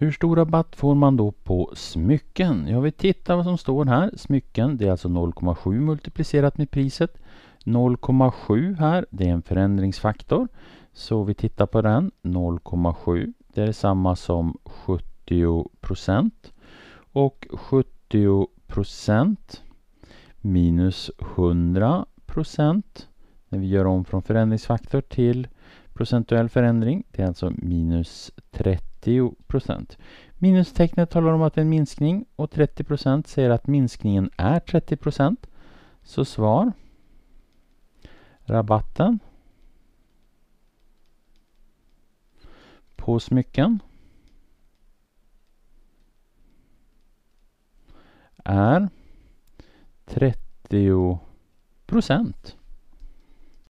Hur stor rabatt får man då på smycken? Ja, vi tittar vad som står här. Smycken, det är alltså 0,7 multiplicerat med priset. 0,7 här, det är en förändringsfaktor. Så vi tittar på den. 0,7, det är samma som 70 procent. Och 70 procent minus 100 procent när vi gör om från förändringsfaktor till procentuell förändring. Det är alltså minus 30 procent. Minustecknet talar om att det är en minskning och 30 procent säger att minskningen är 30 procent. Så svar rabatten på smycken är 30 procent.